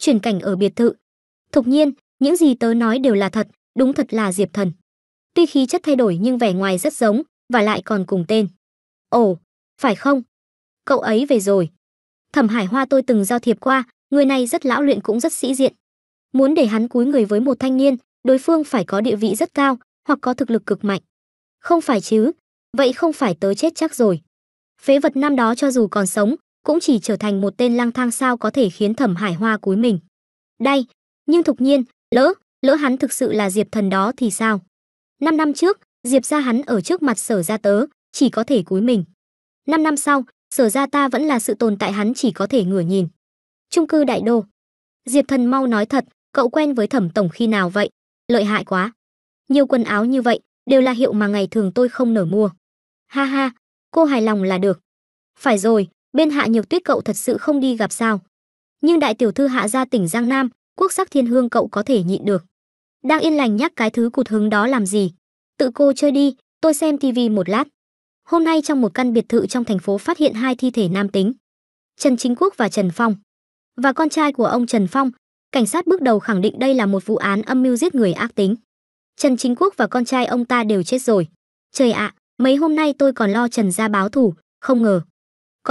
chuyển cảnh ở biệt thự. Thục nhiên, những gì tớ nói đều là thật, đúng thật là Diệp Thần. Tuy khí chất thay đổi nhưng vẻ ngoài rất giống, và lại còn cùng tên. Ồ, phải không? Cậu ấy về rồi. Thẩm Hải Hoa tôi từng giao thiệp qua, người này rất lão luyện cũng rất sĩ diện. Muốn để hắn cúi người với một thanh niên, đối phương phải có địa vị rất cao, hoặc có thực lực cực mạnh. Không phải chứ, vậy không phải tớ chết chắc rồi. Phế vật năm đó cho dù còn sống, cũng chỉ trở thành một tên lang thang sao có thể khiến thẩm hải hoa cúi mình đây nhưng thục nhiên lỡ lỡ hắn thực sự là diệp thần đó thì sao năm năm trước diệp ra hắn ở trước mặt sở gia tớ chỉ có thể cúi mình năm năm sau sở ra ta vẫn là sự tồn tại hắn chỉ có thể ngửa nhìn trung cư đại đô diệp thần mau nói thật cậu quen với thẩm tổng khi nào vậy lợi hại quá nhiều quần áo như vậy đều là hiệu mà ngày thường tôi không nở mua ha ha cô hài lòng là được phải rồi bên hạ nhược tuyết cậu thật sự không đi gặp sao nhưng đại tiểu thư hạ gia tỉnh giang nam quốc sắc thiên hương cậu có thể nhịn được đang yên lành nhắc cái thứ cụt hứng đó làm gì tự cô chơi đi tôi xem tivi một lát hôm nay trong một căn biệt thự trong thành phố phát hiện hai thi thể nam tính trần chính quốc và trần phong và con trai của ông trần phong cảnh sát bước đầu khẳng định đây là một vụ án âm mưu giết người ác tính trần chính quốc và con trai ông ta đều chết rồi trời ạ mấy hôm nay tôi còn lo trần ra báo thủ không ngờ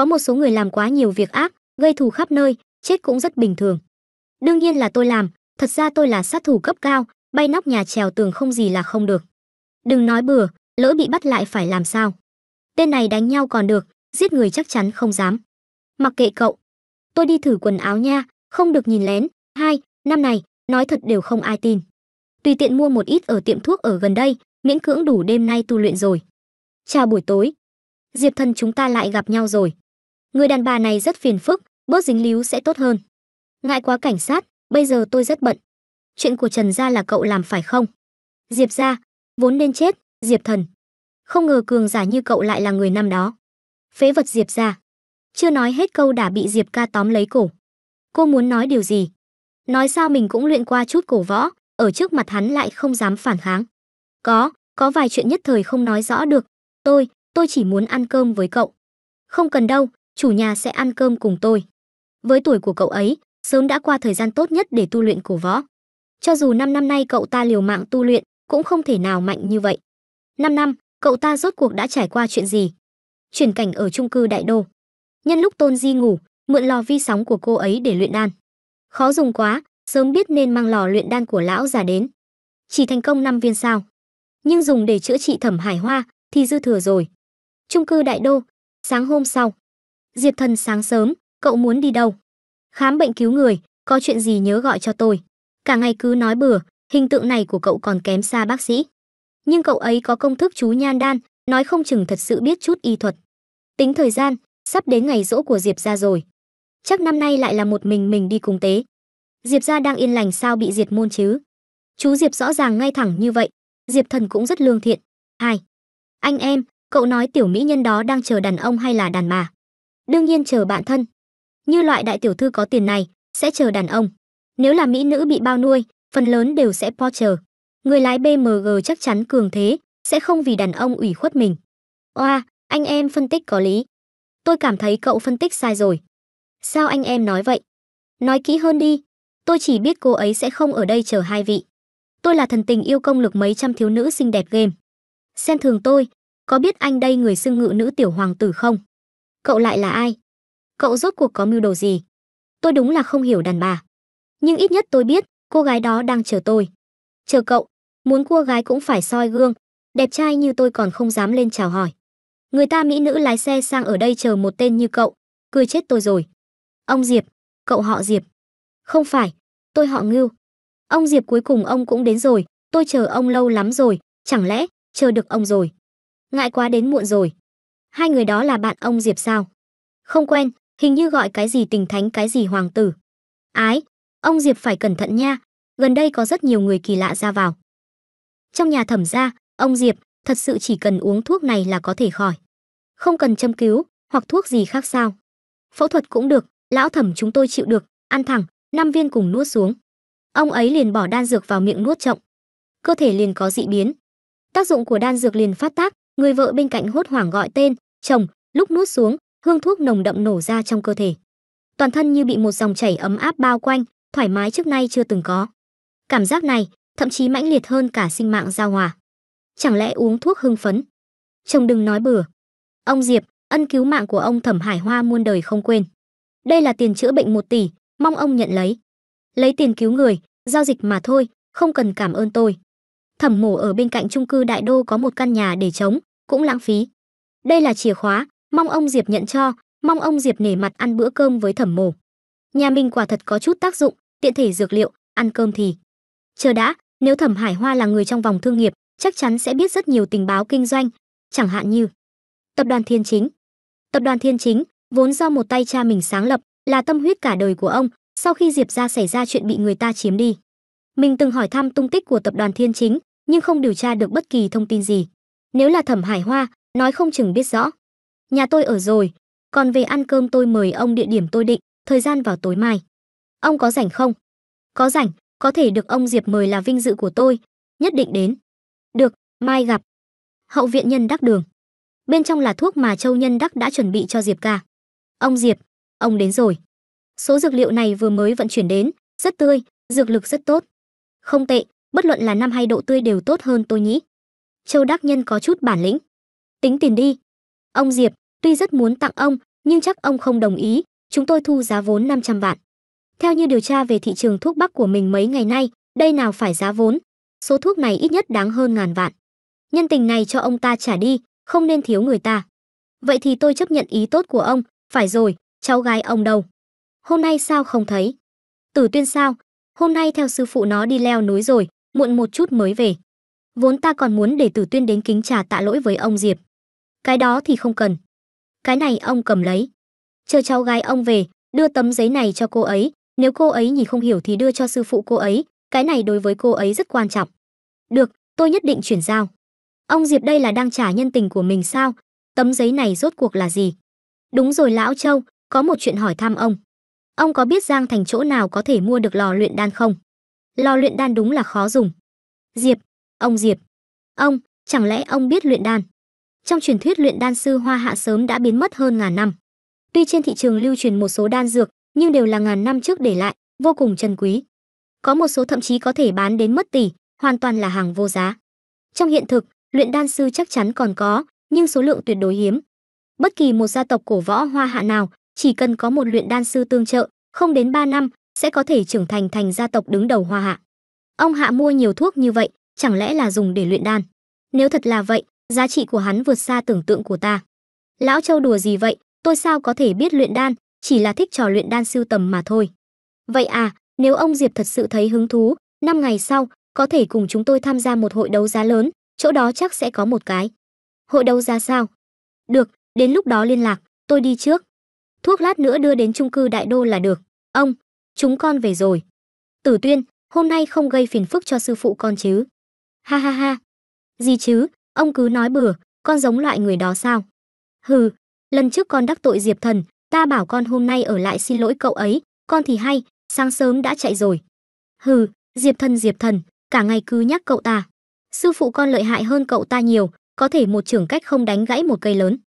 có một số người làm quá nhiều việc ác, gây thù khắp nơi, chết cũng rất bình thường. Đương nhiên là tôi làm, thật ra tôi là sát thủ cấp cao, bay nóc nhà trèo tường không gì là không được. Đừng nói bừa, lỡ bị bắt lại phải làm sao? Tên này đánh nhau còn được, giết người chắc chắn không dám. Mặc kệ cậu. Tôi đi thử quần áo nha, không được nhìn lén. Hai, năm này, nói thật đều không ai tin. Tùy tiện mua một ít ở tiệm thuốc ở gần đây, miễn cưỡng đủ đêm nay tu luyện rồi. Chào buổi tối. Diệp thân chúng ta lại gặp nhau rồi người đàn bà này rất phiền phức bớt dính líu sẽ tốt hơn ngại quá cảnh sát bây giờ tôi rất bận chuyện của trần gia là cậu làm phải không diệp gia vốn nên chết diệp thần không ngờ cường giả như cậu lại là người năm đó phế vật diệp gia chưa nói hết câu đã bị diệp ca tóm lấy cổ cô muốn nói điều gì nói sao mình cũng luyện qua chút cổ võ ở trước mặt hắn lại không dám phản kháng có có vài chuyện nhất thời không nói rõ được tôi tôi chỉ muốn ăn cơm với cậu không cần đâu chủ nhà sẽ ăn cơm cùng tôi. Với tuổi của cậu ấy, sớm đã qua thời gian tốt nhất để tu luyện cổ võ. Cho dù 5 năm nay cậu ta liều mạng tu luyện, cũng không thể nào mạnh như vậy. 5 năm, cậu ta rốt cuộc đã trải qua chuyện gì? Chuyển cảnh ở trung cư Đại Đô. Nhân lúc Tôn Di ngủ, mượn lò vi sóng của cô ấy để luyện đan. Khó dùng quá, sớm biết nên mang lò luyện đan của lão già đến. Chỉ thành công 5 viên sao. Nhưng dùng để chữa trị thẩm hải hoa thì dư thừa rồi. Trung cư Đại Đô, sáng hôm sau. Diệp Thần sáng sớm, cậu muốn đi đâu? Khám bệnh cứu người, có chuyện gì nhớ gọi cho tôi. Cả ngày cứ nói bừa, hình tượng này của cậu còn kém xa bác sĩ. Nhưng cậu ấy có công thức chú nhan đan, nói không chừng thật sự biết chút y thuật. Tính thời gian, sắp đến ngày rỗ của Diệp ra rồi. Chắc năm nay lại là một mình mình đi cùng tế. Diệp ra đang yên lành sao bị diệt môn chứ? Chú Diệp rõ ràng ngay thẳng như vậy, Diệp thần cũng rất lương thiện. Hai, anh em, cậu nói tiểu mỹ nhân đó đang chờ đàn ông hay là đàn bà? đương nhiên chờ bạn thân. Như loại đại tiểu thư có tiền này, sẽ chờ đàn ông. Nếu là mỹ nữ bị bao nuôi, phần lớn đều sẽ po chờ. Người lái BMG chắc chắn cường thế, sẽ không vì đàn ông ủy khuất mình. Oa, anh em phân tích có lý. Tôi cảm thấy cậu phân tích sai rồi. Sao anh em nói vậy? Nói kỹ hơn đi. Tôi chỉ biết cô ấy sẽ không ở đây chờ hai vị. Tôi là thần tình yêu công lực mấy trăm thiếu nữ xinh đẹp game. Xem thường tôi, có biết anh đây người xưng ngự nữ tiểu hoàng tử không? Cậu lại là ai? Cậu rốt cuộc có mưu đồ gì? Tôi đúng là không hiểu đàn bà. Nhưng ít nhất tôi biết, cô gái đó đang chờ tôi. Chờ cậu, muốn cô gái cũng phải soi gương. Đẹp trai như tôi còn không dám lên chào hỏi. Người ta mỹ nữ lái xe sang ở đây chờ một tên như cậu, cười chết tôi rồi. Ông Diệp, cậu họ Diệp. Không phải, tôi họ Ngưu. Ông Diệp cuối cùng ông cũng đến rồi, tôi chờ ông lâu lắm rồi, chẳng lẽ chờ được ông rồi. Ngại quá đến muộn rồi. Hai người đó là bạn ông Diệp sao? Không quen, hình như gọi cái gì tình thánh cái gì hoàng tử. Ái, ông Diệp phải cẩn thận nha, gần đây có rất nhiều người kỳ lạ ra vào. Trong nhà thẩm gia, ông Diệp thật sự chỉ cần uống thuốc này là có thể khỏi. Không cần châm cứu hoặc thuốc gì khác sao? Phẫu thuật cũng được, lão thẩm chúng tôi chịu được, ăn thẳng, năm viên cùng nuốt xuống. Ông ấy liền bỏ đan dược vào miệng nuốt trọng. Cơ thể liền có dị biến. Tác dụng của đan dược liền phát tác, người vợ bên cạnh hốt hoảng gọi tên chồng lúc nuốt xuống hương thuốc nồng đậm nổ ra trong cơ thể toàn thân như bị một dòng chảy ấm áp bao quanh thoải mái trước nay chưa từng có cảm giác này thậm chí mãnh liệt hơn cả sinh mạng giao hòa chẳng lẽ uống thuốc hưng phấn chồng đừng nói bừa ông diệp ân cứu mạng của ông thẩm hải hoa muôn đời không quên đây là tiền chữa bệnh một tỷ mong ông nhận lấy lấy tiền cứu người giao dịch mà thôi không cần cảm ơn tôi thẩm mổ ở bên cạnh trung cư đại đô có một căn nhà để trống cũng lãng phí đây là chìa khóa mong ông diệp nhận cho mong ông diệp nể mặt ăn bữa cơm với thẩm mồ. nhà mình quả thật có chút tác dụng tiện thể dược liệu ăn cơm thì chờ đã nếu thẩm hải hoa là người trong vòng thương nghiệp chắc chắn sẽ biết rất nhiều tình báo kinh doanh chẳng hạn như tập đoàn thiên chính tập đoàn thiên chính vốn do một tay cha mình sáng lập là tâm huyết cả đời của ông sau khi diệp ra xảy ra chuyện bị người ta chiếm đi mình từng hỏi thăm tung tích của tập đoàn thiên chính nhưng không điều tra được bất kỳ thông tin gì nếu là thẩm hải hoa nói không chừng biết rõ nhà tôi ở rồi còn về ăn cơm tôi mời ông địa điểm tôi định thời gian vào tối mai ông có rảnh không có rảnh có thể được ông diệp mời là vinh dự của tôi nhất định đến được mai gặp hậu viện nhân đắc đường bên trong là thuốc mà châu nhân đắc đã chuẩn bị cho diệp ca ông diệp ông đến rồi số dược liệu này vừa mới vận chuyển đến rất tươi dược lực rất tốt không tệ bất luận là năm hay độ tươi đều tốt hơn tôi nhỉ Châu Đắc Nhân có chút bản lĩnh. Tính tiền đi. Ông Diệp, tuy rất muốn tặng ông, nhưng chắc ông không đồng ý, chúng tôi thu giá vốn 500 vạn. Theo như điều tra về thị trường thuốc bắc của mình mấy ngày nay, đây nào phải giá vốn, số thuốc này ít nhất đáng hơn ngàn vạn. Nhân tình này cho ông ta trả đi, không nên thiếu người ta. Vậy thì tôi chấp nhận ý tốt của ông, phải rồi, cháu gái ông đâu? Hôm nay sao không thấy? Tử tuyên sao? Hôm nay theo sư phụ nó đi leo núi rồi, muộn một chút mới về. Vốn ta còn muốn để Tử Tuyên đến kính trà tạ lỗi với ông Diệp. Cái đó thì không cần. Cái này ông cầm lấy. Chờ cháu gái ông về, đưa tấm giấy này cho cô ấy, nếu cô ấy nhìn không hiểu thì đưa cho sư phụ cô ấy, cái này đối với cô ấy rất quan trọng. Được, tôi nhất định chuyển giao. Ông Diệp đây là đang trả nhân tình của mình sao? Tấm giấy này rốt cuộc là gì? Đúng rồi lão Châu, có một chuyện hỏi thăm ông. Ông có biết Giang Thành chỗ nào có thể mua được lò luyện đan không? Lò luyện đan đúng là khó dùng. Diệp, Ông Diệp, ông, chẳng lẽ ông biết luyện đan? Trong truyền thuyết luyện đan sư Hoa Hạ sớm đã biến mất hơn ngàn năm. Tuy trên thị trường lưu truyền một số đan dược, nhưng đều là ngàn năm trước để lại, vô cùng trân quý. Có một số thậm chí có thể bán đến mất tỷ, hoàn toàn là hàng vô giá. Trong hiện thực, luyện đan sư chắc chắn còn có, nhưng số lượng tuyệt đối hiếm. Bất kỳ một gia tộc cổ võ Hoa Hạ nào, chỉ cần có một luyện đan sư tương trợ, không đến 3 năm sẽ có thể trưởng thành thành gia tộc đứng đầu Hoa Hạ. Ông Hạ mua nhiều thuốc như vậy, chẳng lẽ là dùng để luyện đan? Nếu thật là vậy, giá trị của hắn vượt xa tưởng tượng của ta. Lão Châu đùa gì vậy, tôi sao có thể biết luyện đan, chỉ là thích trò luyện đan sưu tầm mà thôi. Vậy à, nếu ông Diệp thật sự thấy hứng thú, năm ngày sau, có thể cùng chúng tôi tham gia một hội đấu giá lớn, chỗ đó chắc sẽ có một cái. Hội đấu giá sao? Được, đến lúc đó liên lạc, tôi đi trước. Thuốc lát nữa đưa đến trung cư Đại Đô là được. Ông, chúng con về rồi. Tử Tuyên, hôm nay không gây phiền phức cho sư phụ con chứ? Ha ha ha. Gì chứ, ông cứ nói bừa, con giống loại người đó sao? Hừ, lần trước con đắc tội Diệp Thần, ta bảo con hôm nay ở lại xin lỗi cậu ấy, con thì hay, sáng sớm đã chạy rồi. Hừ, Diệp Thần Diệp Thần, cả ngày cứ nhắc cậu ta. Sư phụ con lợi hại hơn cậu ta nhiều, có thể một trưởng cách không đánh gãy một cây lớn.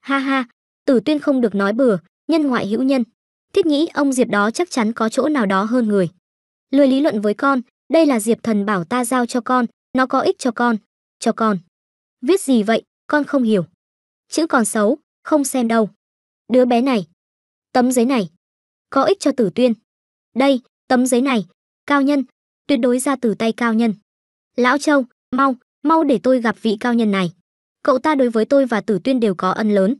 Ha ha, Tử Tuyên không được nói bừa, nhân ngoại hữu nhân. Thiết nghĩ ông Diệp đó chắc chắn có chỗ nào đó hơn người. Lười lý luận với con, đây là Diệp Thần bảo ta giao cho con, nó có ích cho con, cho con. Viết gì vậy, con không hiểu. Chữ còn xấu, không xem đâu. Đứa bé này, tấm giấy này, có ích cho Tử Tuyên. Đây, tấm giấy này, cao nhân, tuyệt đối ra từ tay cao nhân. Lão Châu, mau, mau để tôi gặp vị cao nhân này. Cậu ta đối với tôi và Tử Tuyên đều có ân lớn.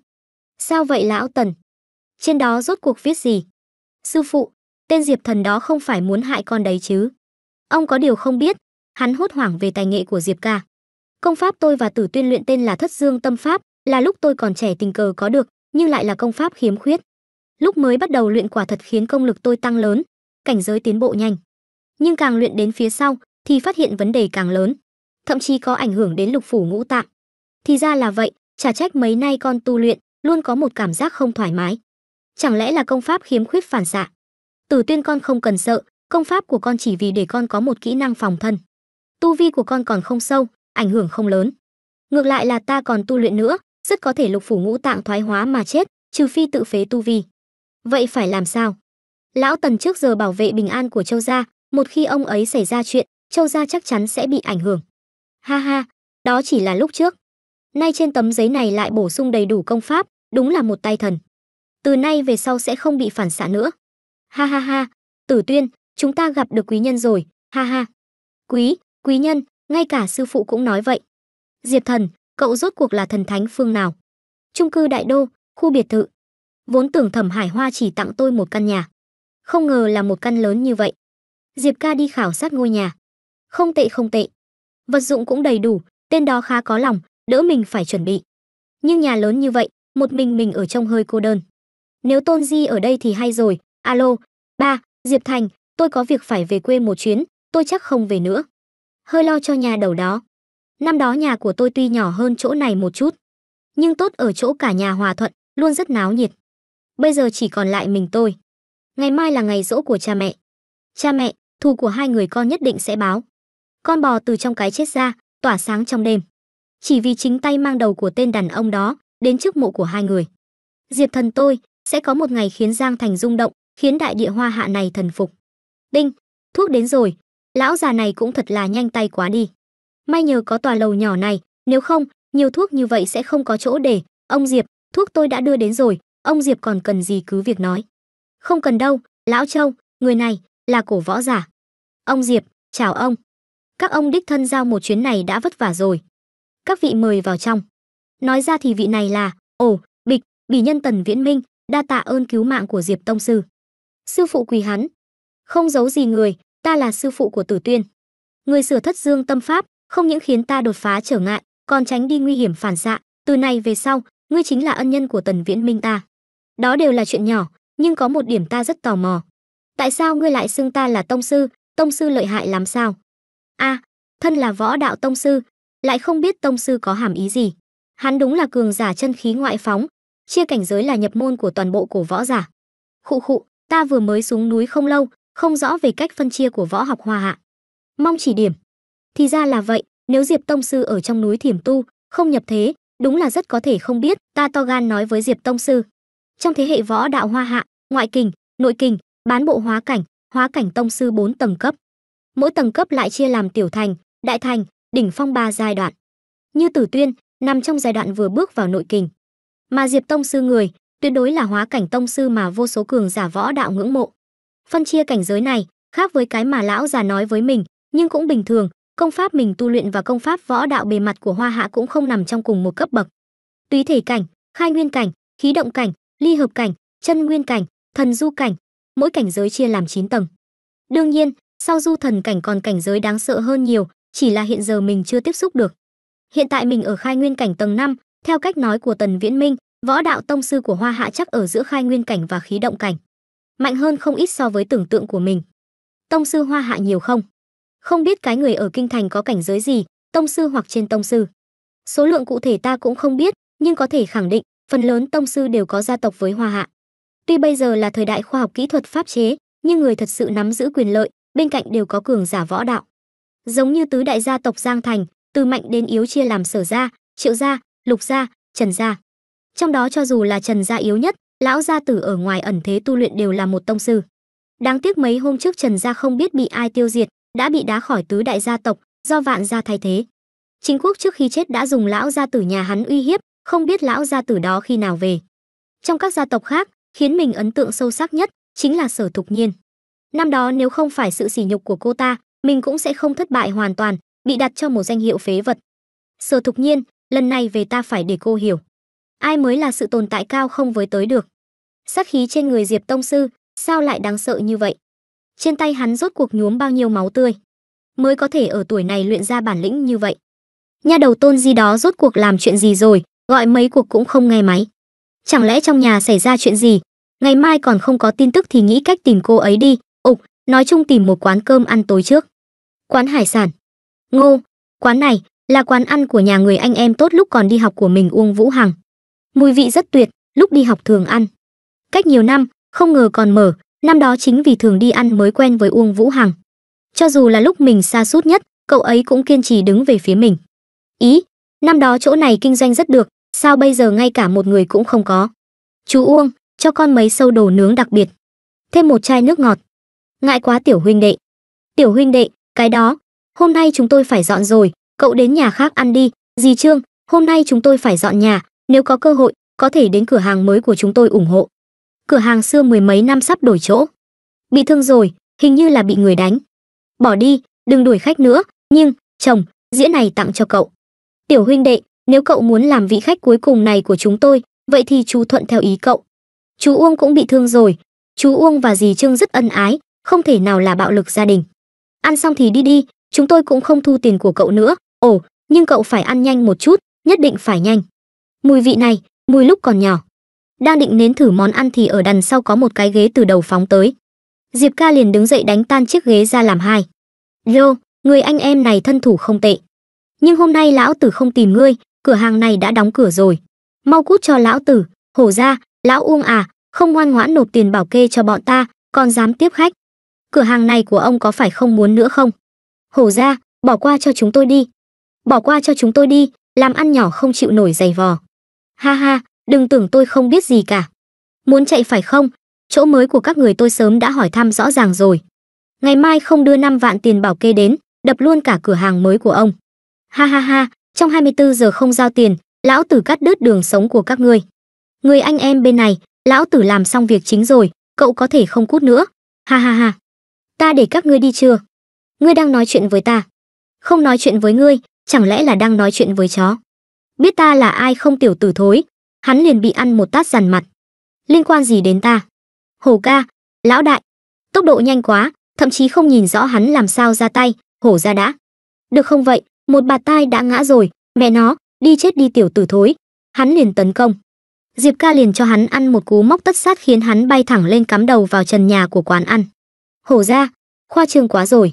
Sao vậy lão Tần? Trên đó rốt cuộc viết gì? Sư phụ, tên Diệp Thần đó không phải muốn hại con đấy chứ? Ông có điều không biết, hắn hốt hoảng về tài nghệ của Diệp ca. Công pháp tôi và Tử Tuyên luyện tên là Thất Dương Tâm Pháp, là lúc tôi còn trẻ tình cờ có được, nhưng lại là công pháp khiếm khuyết. Lúc mới bắt đầu luyện quả thật khiến công lực tôi tăng lớn, cảnh giới tiến bộ nhanh. Nhưng càng luyện đến phía sau thì phát hiện vấn đề càng lớn, thậm chí có ảnh hưởng đến lục phủ ngũ tạng. Thì ra là vậy, chả trách mấy nay con tu luyện luôn có một cảm giác không thoải mái. Chẳng lẽ là công pháp khiếm khuyết phản xạ? Tử Tuyên con không cần sợ, công pháp của con chỉ vì để con có một kỹ năng phòng thân tu vi của con còn không sâu, ảnh hưởng không lớn. Ngược lại là ta còn tu luyện nữa, rất có thể lục phủ ngũ tạng thoái hóa mà chết, trừ phi tự phế tu vi. Vậy phải làm sao? Lão Tần trước giờ bảo vệ bình an của Châu gia, một khi ông ấy xảy ra chuyện, Châu gia chắc chắn sẽ bị ảnh hưởng. Ha ha, đó chỉ là lúc trước. Nay trên tấm giấy này lại bổ sung đầy đủ công pháp, đúng là một tay thần. Từ nay về sau sẽ không bị phản xạ nữa. Ha ha ha, Tử Tuyên, chúng ta gặp được quý nhân rồi, ha ha. Quý, Quý nhân, ngay cả sư phụ cũng nói vậy. Diệp Thần, cậu rốt cuộc là thần thánh phương nào? Trung cư Đại Đô, khu biệt thự. Vốn tưởng Thẩm Hải Hoa chỉ tặng tôi một căn nhà, không ngờ là một căn lớn như vậy. Diệp ca đi khảo sát ngôi nhà. Không tệ không tệ. Vật dụng cũng đầy đủ, tên đó khá có lòng, đỡ mình phải chuẩn bị. Nhưng nhà lớn như vậy, một mình mình ở trong hơi cô đơn. Nếu Tôn Di ở đây thì hay rồi. Alo, ba, Diệp Thành, tôi có việc phải về quê một chuyến, tôi chắc không về nữa hơi lo cho nhà đầu đó. Năm đó nhà của tôi tuy nhỏ hơn chỗ này một chút, nhưng tốt ở chỗ cả nhà hòa thuận, luôn rất náo nhiệt. Bây giờ chỉ còn lại mình tôi. Ngày mai là ngày dỗ của cha mẹ. Cha mẹ, thù của hai người con nhất định sẽ báo. Con bò từ trong cái chết ra, tỏa sáng trong đêm. Chỉ vì chính tay mang đầu của tên đàn ông đó đến trước mộ của hai người. Diệp thần tôi sẽ có một ngày khiến Giang Thành rung động, khiến đại địa hoa hạ này thần phục. Đinh, thuốc đến rồi, lão già này cũng thật là nhanh tay quá đi may nhờ có tòa lầu nhỏ này nếu không nhiều thuốc như vậy sẽ không có chỗ để ông diệp thuốc tôi đã đưa đến rồi ông diệp còn cần gì cứ việc nói không cần đâu lão châu người này là cổ võ giả ông diệp chào ông các ông đích thân giao một chuyến này đã vất vả rồi các vị mời vào trong nói ra thì vị này là ồ, bịch bỉ nhân tần viễn minh đa tạ ơn cứu mạng của diệp tông sư sư phụ quỳ hắn không giấu gì người ta là sư phụ của Tử Tuyên. Người sửa thất dương tâm pháp, không những khiến ta đột phá trở ngại, còn tránh đi nguy hiểm phản xạ, từ nay về sau, ngươi chính là ân nhân của Tần Viễn Minh ta. Đó đều là chuyện nhỏ, nhưng có một điểm ta rất tò mò. Tại sao ngươi lại xưng ta là tông sư, tông sư lợi hại làm sao? A, à, thân là võ đạo tông sư, lại không biết tông sư có hàm ý gì. Hắn đúng là cường giả chân khí ngoại phóng, chia cảnh giới là nhập môn của toàn bộ cổ võ giả. Khụ khụ, ta vừa mới xuống núi không lâu, không rõ về cách phân chia của võ học hoa hạ. Mong chỉ điểm. Thì ra là vậy, nếu Diệp Tông Sư ở trong núi Thiểm Tu, không nhập thế, đúng là rất có thể không biết, ta to gan nói với Diệp Tông Sư. Trong thế hệ võ đạo hoa hạ, ngoại kình, nội kình, bán bộ hóa cảnh, hóa cảnh tông sư 4 tầng cấp. Mỗi tầng cấp lại chia làm tiểu thành, đại thành, đỉnh phong ba giai đoạn. Như Tử Tuyên, nằm trong giai đoạn vừa bước vào nội kình. Mà Diệp Tông sư người, tuyệt đối là hóa cảnh tông sư mà vô số cường giả võ đạo ngưỡng mộ phân chia cảnh giới này khác với cái mà lão già nói với mình nhưng cũng bình thường công pháp mình tu luyện và công pháp võ đạo bề mặt của hoa hạ cũng không nằm trong cùng một cấp bậc túy thể cảnh khai nguyên cảnh khí động cảnh ly hợp cảnh chân nguyên cảnh thần du cảnh mỗi cảnh giới chia làm 9 tầng đương nhiên sau du thần cảnh còn cảnh giới đáng sợ hơn nhiều chỉ là hiện giờ mình chưa tiếp xúc được hiện tại mình ở khai nguyên cảnh tầng 5, theo cách nói của tần viễn minh võ đạo tông sư của hoa hạ chắc ở giữa khai nguyên cảnh và khí động cảnh mạnh hơn không ít so với tưởng tượng của mình. Tông sư Hoa Hạ nhiều không? Không biết cái người ở kinh thành có cảnh giới gì, tông sư hoặc trên tông sư. Số lượng cụ thể ta cũng không biết, nhưng có thể khẳng định, phần lớn tông sư đều có gia tộc với Hoa Hạ. Tuy bây giờ là thời đại khoa học kỹ thuật pháp chế, nhưng người thật sự nắm giữ quyền lợi, bên cạnh đều có cường giả võ đạo. Giống như tứ đại gia tộc Giang Thành, từ mạnh đến yếu chia làm Sở gia, Triệu gia, Lục gia, Trần gia. Trong đó cho dù là Trần gia yếu nhất, lão gia tử ở ngoài ẩn thế tu luyện đều là một tông sư. Đáng tiếc mấy hôm trước Trần gia không biết bị ai tiêu diệt, đã bị đá khỏi tứ đại gia tộc, do vạn gia thay thế. Chính quốc trước khi chết đã dùng lão gia tử nhà hắn uy hiếp, không biết lão gia tử đó khi nào về. Trong các gia tộc khác, khiến mình ấn tượng sâu sắc nhất chính là Sở Thục Nhiên. Năm đó nếu không phải sự sỉ nhục của cô ta, mình cũng sẽ không thất bại hoàn toàn, bị đặt cho một danh hiệu phế vật. Sở Thục Nhiên, lần này về ta phải để cô hiểu ai mới là sự tồn tại cao không với tới được. Sắc khí trên người Diệp Tông Sư, sao lại đáng sợ như vậy? Trên tay hắn rốt cuộc nhuốm bao nhiêu máu tươi, mới có thể ở tuổi này luyện ra bản lĩnh như vậy. Nhà đầu tôn gì đó rốt cuộc làm chuyện gì rồi, gọi mấy cuộc cũng không nghe máy. Chẳng lẽ trong nhà xảy ra chuyện gì, ngày mai còn không có tin tức thì nghĩ cách tìm cô ấy đi, ục, nói chung tìm một quán cơm ăn tối trước. Quán hải sản. Ngô, quán này, là quán ăn của nhà người anh em tốt lúc còn đi học của mình Uông Vũ Hằng mùi vị rất tuyệt, lúc đi học thường ăn. Cách nhiều năm, không ngờ còn mở, năm đó chính vì thường đi ăn mới quen với Uông Vũ Hằng. Cho dù là lúc mình xa sút nhất, cậu ấy cũng kiên trì đứng về phía mình. Ý, năm đó chỗ này kinh doanh rất được, sao bây giờ ngay cả một người cũng không có. Chú Uông, cho con mấy sâu đồ nướng đặc biệt. Thêm một chai nước ngọt. Ngại quá tiểu huynh đệ. Tiểu huynh đệ, cái đó, hôm nay chúng tôi phải dọn rồi, cậu đến nhà khác ăn đi, dì Trương, hôm nay chúng tôi phải dọn nhà, nếu có cơ hội, có thể đến cửa hàng mới của chúng tôi ủng hộ. Cửa hàng xưa mười mấy năm sắp đổi chỗ. Bị thương rồi, hình như là bị người đánh. Bỏ đi, đừng đuổi khách nữa, nhưng, chồng, dĩa này tặng cho cậu. Tiểu huynh đệ, nếu cậu muốn làm vị khách cuối cùng này của chúng tôi, vậy thì chú thuận theo ý cậu. Chú Uông cũng bị thương rồi, chú Uông và dì Trương rất ân ái, không thể nào là bạo lực gia đình. Ăn xong thì đi đi, chúng tôi cũng không thu tiền của cậu nữa. Ồ, nhưng cậu phải ăn nhanh một chút, nhất định phải nhanh mùi vị này mùi lúc còn nhỏ đang định nếm thử món ăn thì ở đằng sau có một cái ghế từ đầu phóng tới diệp ca liền đứng dậy đánh tan chiếc ghế ra làm hai lô người anh em này thân thủ không tệ nhưng hôm nay lão tử không tìm ngươi cửa hàng này đã đóng cửa rồi mau cút cho lão tử hổ ra lão uông à không ngoan ngoãn nộp tiền bảo kê cho bọn ta còn dám tiếp khách cửa hàng này của ông có phải không muốn nữa không hổ ra bỏ qua cho chúng tôi đi bỏ qua cho chúng tôi đi làm ăn nhỏ không chịu nổi giày vò ha ha đừng tưởng tôi không biết gì cả muốn chạy phải không chỗ mới của các người tôi sớm đã hỏi thăm rõ ràng rồi ngày mai không đưa 5 vạn tiền bảo kê đến đập luôn cả cửa hàng mới của ông ha ha ha trong 24 giờ không giao tiền lão tử cắt đứt đường sống của các ngươi người anh em bên này lão tử làm xong việc chính rồi cậu có thể không cút nữa ha ha ha ta để các ngươi đi chưa ngươi đang nói chuyện với ta không nói chuyện với ngươi chẳng lẽ là đang nói chuyện với chó biết ta là ai không tiểu tử thối hắn liền bị ăn một tát dằn mặt liên quan gì đến ta hồ ca lão đại tốc độ nhanh quá thậm chí không nhìn rõ hắn làm sao ra tay hổ ra đã được không vậy một bà tai đã ngã rồi mẹ nó đi chết đi tiểu tử thối hắn liền tấn công diệp ca liền cho hắn ăn một cú móc tất sát khiến hắn bay thẳng lên cắm đầu vào trần nhà của quán ăn hổ ra khoa trương quá rồi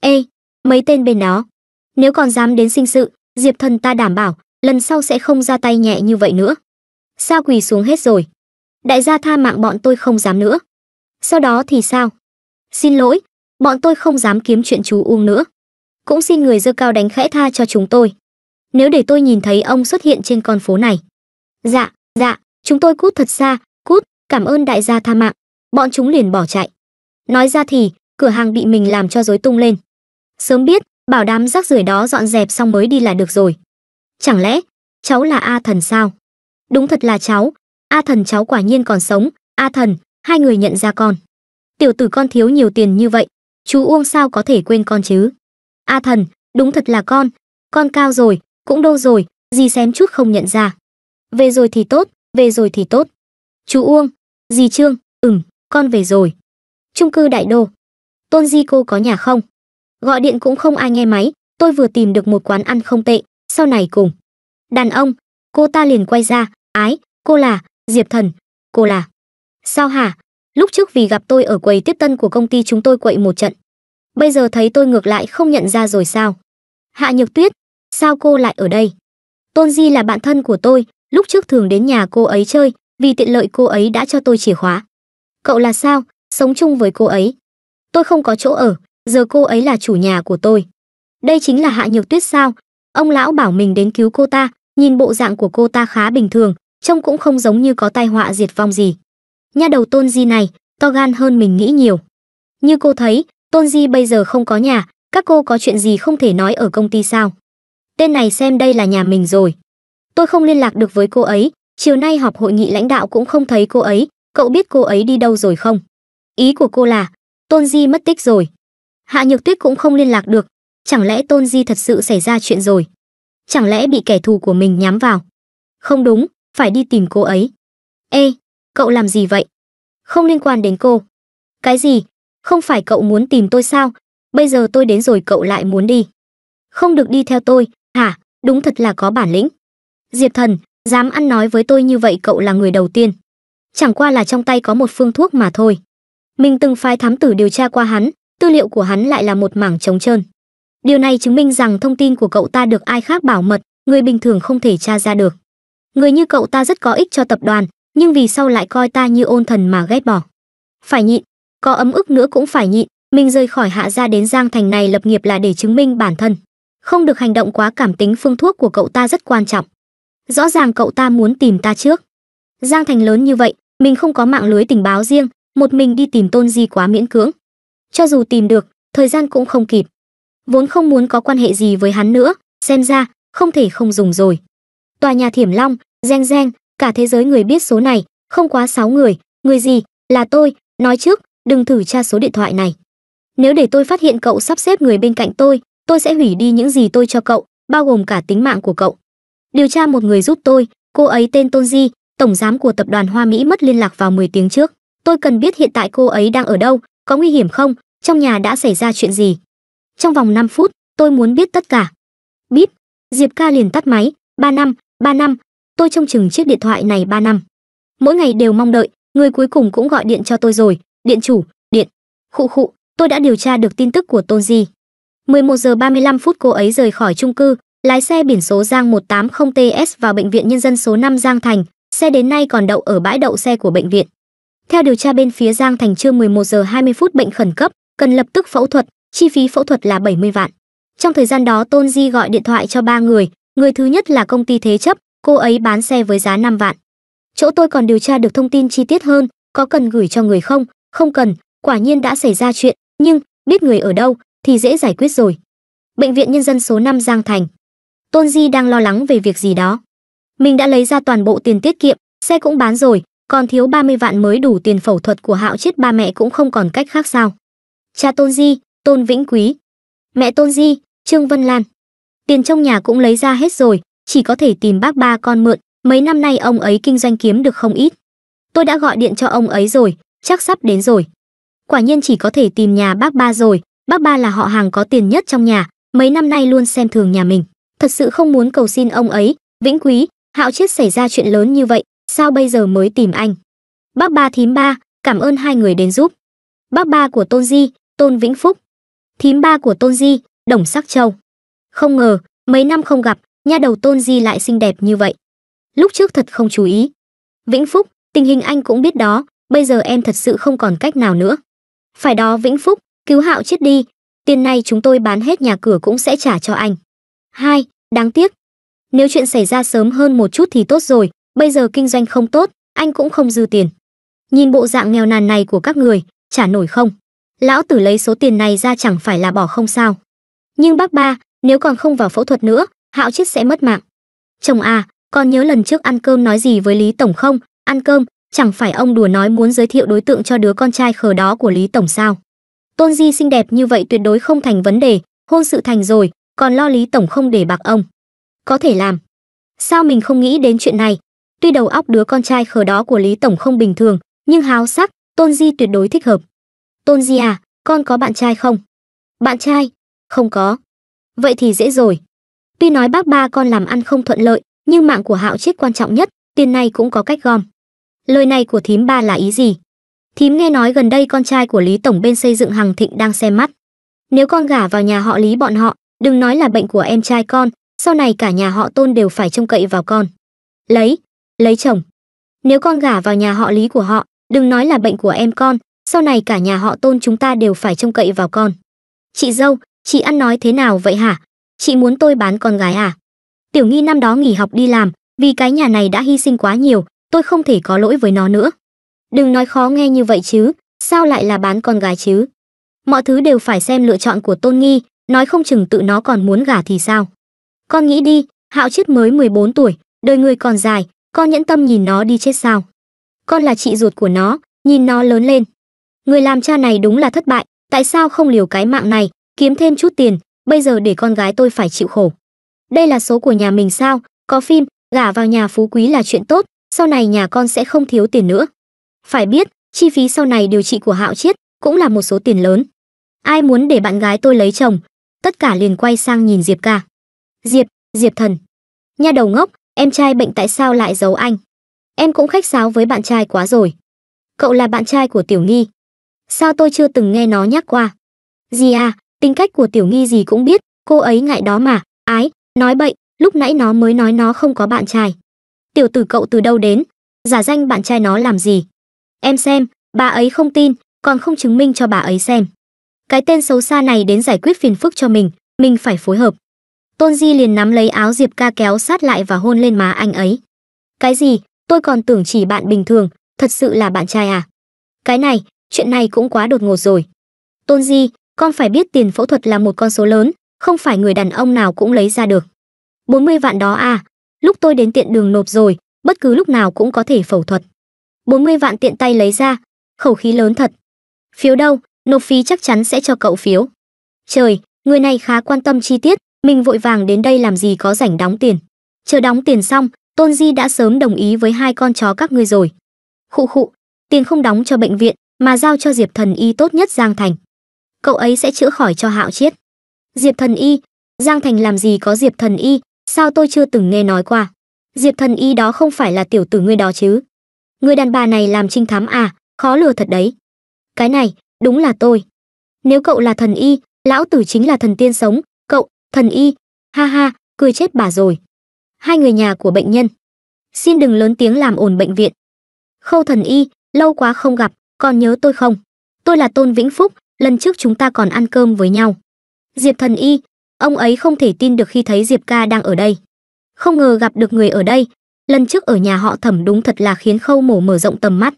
ê mấy tên bên đó nếu còn dám đến sinh sự diệp thần ta đảm bảo lần sau sẽ không ra tay nhẹ như vậy nữa sao quỳ xuống hết rồi đại gia tha mạng bọn tôi không dám nữa sau đó thì sao xin lỗi bọn tôi không dám kiếm chuyện chú uông nữa cũng xin người dơ cao đánh khẽ tha cho chúng tôi nếu để tôi nhìn thấy ông xuất hiện trên con phố này dạ dạ chúng tôi cút thật xa cút cảm ơn đại gia tha mạng bọn chúng liền bỏ chạy nói ra thì cửa hàng bị mình làm cho rối tung lên sớm biết bảo đám rác rưởi đó dọn dẹp xong mới đi là được rồi Chẳng lẽ, cháu là A thần sao? Đúng thật là cháu, A thần cháu quả nhiên còn sống, A thần, hai người nhận ra con. Tiểu tử con thiếu nhiều tiền như vậy, chú Uông sao có thể quên con chứ? A thần, đúng thật là con, con cao rồi, cũng đô rồi, gì xém chút không nhận ra. Về rồi thì tốt, về rồi thì tốt. Chú Uông, dì Trương, ừm, con về rồi. Trung cư đại đô. Tôn Di cô có nhà không? Gọi điện cũng không ai nghe máy, tôi vừa tìm được một quán ăn không tệ, sau này cùng đàn ông cô ta liền quay ra ái cô là diệp thần cô là sao hả lúc trước vì gặp tôi ở quầy tiếp tân của công ty chúng tôi quậy một trận bây giờ thấy tôi ngược lại không nhận ra rồi sao hạ nhược tuyết sao cô lại ở đây tôn di là bạn thân của tôi lúc trước thường đến nhà cô ấy chơi vì tiện lợi cô ấy đã cho tôi chìa khóa cậu là sao sống chung với cô ấy tôi không có chỗ ở giờ cô ấy là chủ nhà của tôi đây chính là hạ nhược tuyết sao ông lão bảo mình đến cứu cô ta nhìn bộ dạng của cô ta khá bình thường trông cũng không giống như có tai họa diệt vong gì nha đầu tôn di này to gan hơn mình nghĩ nhiều như cô thấy tôn di bây giờ không có nhà các cô có chuyện gì không thể nói ở công ty sao tên này xem đây là nhà mình rồi tôi không liên lạc được với cô ấy chiều nay họp hội nghị lãnh đạo cũng không thấy cô ấy cậu biết cô ấy đi đâu rồi không ý của cô là tôn di mất tích rồi hạ nhược tuyết cũng không liên lạc được Chẳng lẽ Tôn Di thật sự xảy ra chuyện rồi? Chẳng lẽ bị kẻ thù của mình nhắm vào? Không đúng, phải đi tìm cô ấy. Ê, cậu làm gì vậy? Không liên quan đến cô. Cái gì? Không phải cậu muốn tìm tôi sao? Bây giờ tôi đến rồi cậu lại muốn đi. Không được đi theo tôi, hả? Đúng thật là có bản lĩnh. Diệp thần, dám ăn nói với tôi như vậy cậu là người đầu tiên. Chẳng qua là trong tay có một phương thuốc mà thôi. Mình từng phái thám tử điều tra qua hắn, tư liệu của hắn lại là một mảng trống trơn. Điều này chứng minh rằng thông tin của cậu ta được ai khác bảo mật, người bình thường không thể tra ra được. Người như cậu ta rất có ích cho tập đoàn, nhưng vì sau lại coi ta như ôn thần mà ghét bỏ. Phải nhịn, có ấm ức nữa cũng phải nhịn, mình rời khỏi hạ gia đến Giang Thành này lập nghiệp là để chứng minh bản thân. Không được hành động quá cảm tính phương thuốc của cậu ta rất quan trọng. Rõ ràng cậu ta muốn tìm ta trước. Giang Thành lớn như vậy, mình không có mạng lưới tình báo riêng, một mình đi tìm Tôn Di quá miễn cưỡng. Cho dù tìm được, thời gian cũng không kịp vốn không muốn có quan hệ gì với hắn nữa, xem ra không thể không dùng rồi. Tòa nhà Thiểm Long, reng reng, cả thế giới người biết số này, không quá 6 người, người gì, là tôi, nói trước, đừng thử tra số điện thoại này. Nếu để tôi phát hiện cậu sắp xếp người bên cạnh tôi, tôi sẽ hủy đi những gì tôi cho cậu, bao gồm cả tính mạng của cậu. Điều tra một người giúp tôi, cô ấy tên Tôn Di, tổng giám của tập đoàn Hoa Mỹ mất liên lạc vào 10 tiếng trước. Tôi cần biết hiện tại cô ấy đang ở đâu, có nguy hiểm không, trong nhà đã xảy ra chuyện gì trong vòng 5 phút tôi muốn biết tất cả bíp diệp ca liền tắt máy ba năm ba năm tôi trông chừng chiếc điện thoại này ba năm mỗi ngày đều mong đợi người cuối cùng cũng gọi điện cho tôi rồi điện chủ điện khụ khụ tôi đã điều tra được tin tức của tôn di 11 giờ 35 phút cô ấy rời khỏi trung cư lái xe biển số Giang 180TS vào bệnh viện nhân dân số 5 Giang Thành, xe đến nay còn đậu ở bãi đậu xe của bệnh viện. Theo điều tra bên phía Giang Thành trưa 11 giờ 20 phút bệnh khẩn cấp, cần lập tức phẫu thuật, chi phí phẫu thuật là 70 vạn. Trong thời gian đó Tôn Di gọi điện thoại cho ba người, người thứ nhất là công ty thế chấp, cô ấy bán xe với giá 5 vạn. Chỗ tôi còn điều tra được thông tin chi tiết hơn, có cần gửi cho người không? Không cần, quả nhiên đã xảy ra chuyện, nhưng biết người ở đâu thì dễ giải quyết rồi. Bệnh viện nhân dân số 5 Giang Thành. Tôn Di đang lo lắng về việc gì đó. Mình đã lấy ra toàn bộ tiền tiết kiệm, xe cũng bán rồi, còn thiếu 30 vạn mới đủ tiền phẫu thuật của Hạo chết ba mẹ cũng không còn cách khác sao? Cha Tôn Di, tôn vĩnh quý mẹ tôn di trương vân lan tiền trong nhà cũng lấy ra hết rồi chỉ có thể tìm bác ba con mượn mấy năm nay ông ấy kinh doanh kiếm được không ít tôi đã gọi điện cho ông ấy rồi chắc sắp đến rồi quả nhiên chỉ có thể tìm nhà bác ba rồi bác ba là họ hàng có tiền nhất trong nhà mấy năm nay luôn xem thường nhà mình thật sự không muốn cầu xin ông ấy vĩnh quý hạo chết xảy ra chuyện lớn như vậy sao bây giờ mới tìm anh bác ba thím ba cảm ơn hai người đến giúp bác ba của tôn di tôn vĩnh phúc thím ba của tôn di đồng sắc châu không ngờ mấy năm không gặp nha đầu tôn di lại xinh đẹp như vậy lúc trước thật không chú ý vĩnh phúc tình hình anh cũng biết đó bây giờ em thật sự không còn cách nào nữa phải đó vĩnh phúc cứu hạo chết đi tiền này chúng tôi bán hết nhà cửa cũng sẽ trả cho anh hai đáng tiếc nếu chuyện xảy ra sớm hơn một chút thì tốt rồi bây giờ kinh doanh không tốt anh cũng không dư tiền nhìn bộ dạng nghèo nàn này của các người trả nổi không lão tử lấy số tiền này ra chẳng phải là bỏ không sao nhưng bác ba nếu còn không vào phẫu thuật nữa hạo chết sẽ mất mạng chồng à con nhớ lần trước ăn cơm nói gì với lý tổng không ăn cơm chẳng phải ông đùa nói muốn giới thiệu đối tượng cho đứa con trai khờ đó của lý tổng sao tôn di xinh đẹp như vậy tuyệt đối không thành vấn đề hôn sự thành rồi còn lo lý tổng không để bạc ông có thể làm sao mình không nghĩ đến chuyện này tuy đầu óc đứa con trai khờ đó của lý tổng không bình thường nhưng háo sắc tôn di tuyệt đối thích hợp Tôn Di à, con có bạn trai không? Bạn trai? Không có. Vậy thì dễ rồi. Tuy nói bác ba con làm ăn không thuận lợi, nhưng mạng của Hạo chết quan trọng nhất, tiền này cũng có cách gom. Lời này của thím ba là ý gì? Thím nghe nói gần đây con trai của Lý tổng bên xây dựng Hằng Thịnh đang xem mắt. Nếu con gả vào nhà họ Lý bọn họ, đừng nói là bệnh của em trai con, sau này cả nhà họ Tôn đều phải trông cậy vào con. Lấy, lấy chồng. Nếu con gả vào nhà họ Lý của họ, đừng nói là bệnh của em con, sau này cả nhà họ tôn chúng ta đều phải trông cậy vào con chị dâu chị ăn nói thế nào vậy hả chị muốn tôi bán con gái à tiểu nghi năm đó nghỉ học đi làm vì cái nhà này đã hy sinh quá nhiều tôi không thể có lỗi với nó nữa đừng nói khó nghe như vậy chứ sao lại là bán con gái chứ mọi thứ đều phải xem lựa chọn của tôn nghi nói không chừng tự nó còn muốn gả thì sao con nghĩ đi hạo chết mới 14 tuổi đời người còn dài con nhẫn tâm nhìn nó đi chết sao con là chị ruột của nó nhìn nó lớn lên người làm cha này đúng là thất bại tại sao không liều cái mạng này kiếm thêm chút tiền bây giờ để con gái tôi phải chịu khổ đây là số của nhà mình sao có phim gả vào nhà phú quý là chuyện tốt sau này nhà con sẽ không thiếu tiền nữa phải biết chi phí sau này điều trị của hạo chiết cũng là một số tiền lớn ai muốn để bạn gái tôi lấy chồng tất cả liền quay sang nhìn diệp ca diệp diệp thần nha đầu ngốc em trai bệnh tại sao lại giấu anh em cũng khách sáo với bạn trai quá rồi cậu là bạn trai của tiểu nghi sao tôi chưa từng nghe nó nhắc qua gì à tính cách của tiểu nghi gì cũng biết cô ấy ngại đó mà ái nói bậy lúc nãy nó mới nói nó không có bạn trai tiểu tử cậu từ đâu đến giả danh bạn trai nó làm gì em xem bà ấy không tin còn không chứng minh cho bà ấy xem cái tên xấu xa này đến giải quyết phiền phức cho mình mình phải phối hợp tôn di liền nắm lấy áo diệp ca kéo sát lại và hôn lên má anh ấy cái gì tôi còn tưởng chỉ bạn bình thường thật sự là bạn trai à cái này chuyện này cũng quá đột ngột rồi. Tôn Di, con phải biết tiền phẫu thuật là một con số lớn, không phải người đàn ông nào cũng lấy ra được. 40 vạn đó à, lúc tôi đến tiện đường nộp rồi, bất cứ lúc nào cũng có thể phẫu thuật. 40 vạn tiện tay lấy ra, khẩu khí lớn thật. Phiếu đâu, nộp phí chắc chắn sẽ cho cậu phiếu. Trời, người này khá quan tâm chi tiết, mình vội vàng đến đây làm gì có rảnh đóng tiền. Chờ đóng tiền xong, Tôn Di đã sớm đồng ý với hai con chó các ngươi rồi. Khụ khụ, tiền không đóng cho bệnh viện, mà giao cho diệp thần y tốt nhất giang thành cậu ấy sẽ chữa khỏi cho hạo chiết diệp thần y giang thành làm gì có diệp thần y sao tôi chưa từng nghe nói qua diệp thần y đó không phải là tiểu tử ngươi đó chứ người đàn bà này làm trinh thám à khó lừa thật đấy cái này đúng là tôi nếu cậu là thần y lão tử chính là thần tiên sống cậu thần y ha ha cười chết bà rồi hai người nhà của bệnh nhân xin đừng lớn tiếng làm ồn bệnh viện khâu thần y lâu quá không gặp còn nhớ tôi không tôi là tôn vĩnh phúc lần trước chúng ta còn ăn cơm với nhau diệp thần y ông ấy không thể tin được khi thấy diệp ca đang ở đây không ngờ gặp được người ở đây lần trước ở nhà họ thẩm đúng thật là khiến khâu mổ mở rộng tầm mắt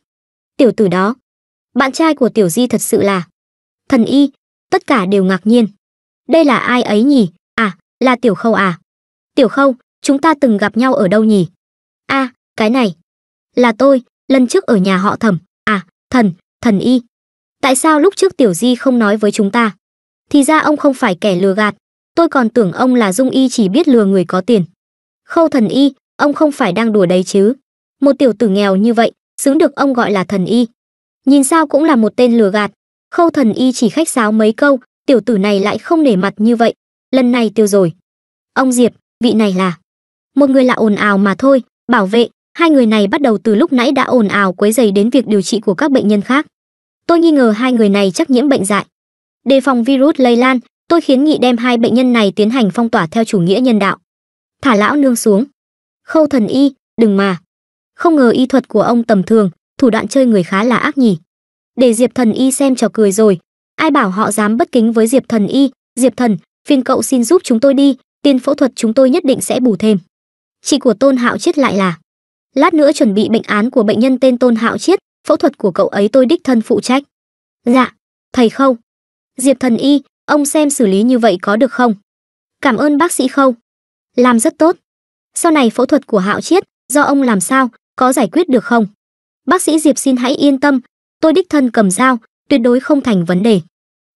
tiểu tử đó bạn trai của tiểu di thật sự là thần y tất cả đều ngạc nhiên đây là ai ấy nhỉ à là tiểu khâu à tiểu khâu chúng ta từng gặp nhau ở đâu nhỉ a à, cái này là tôi lần trước ở nhà họ thẩm thần thần y tại sao lúc trước tiểu di không nói với chúng ta thì ra ông không phải kẻ lừa gạt tôi còn tưởng ông là dung y chỉ biết lừa người có tiền khâu thần y ông không phải đang đùa đấy chứ một tiểu tử nghèo như vậy xứng được ông gọi là thần y nhìn sao cũng là một tên lừa gạt khâu thần y chỉ khách sáo mấy câu tiểu tử này lại không nể mặt như vậy lần này tiêu rồi ông diệp vị này là một người lạ ồn ào mà thôi bảo vệ hai người này bắt đầu từ lúc nãy đã ồn ào quấy dày đến việc điều trị của các bệnh nhân khác tôi nghi ngờ hai người này chắc nhiễm bệnh dại đề phòng virus lây lan tôi khiến nghị đem hai bệnh nhân này tiến hành phong tỏa theo chủ nghĩa nhân đạo thả lão nương xuống khâu thần y đừng mà không ngờ y thuật của ông tầm thường thủ đoạn chơi người khá là ác nhỉ để diệp thần y xem trò cười rồi ai bảo họ dám bất kính với diệp thần y diệp thần phiên cậu xin giúp chúng tôi đi tiền phẫu thuật chúng tôi nhất định sẽ bù thêm chị của tôn hạo chết lại là lát nữa chuẩn bị bệnh án của bệnh nhân tên tôn hạo chiết phẫu thuật của cậu ấy tôi đích thân phụ trách dạ thầy khâu diệp thần y ông xem xử lý như vậy có được không cảm ơn bác sĩ khâu làm rất tốt sau này phẫu thuật của hạo chiết do ông làm sao có giải quyết được không bác sĩ diệp xin hãy yên tâm tôi đích thân cầm dao tuyệt đối không thành vấn đề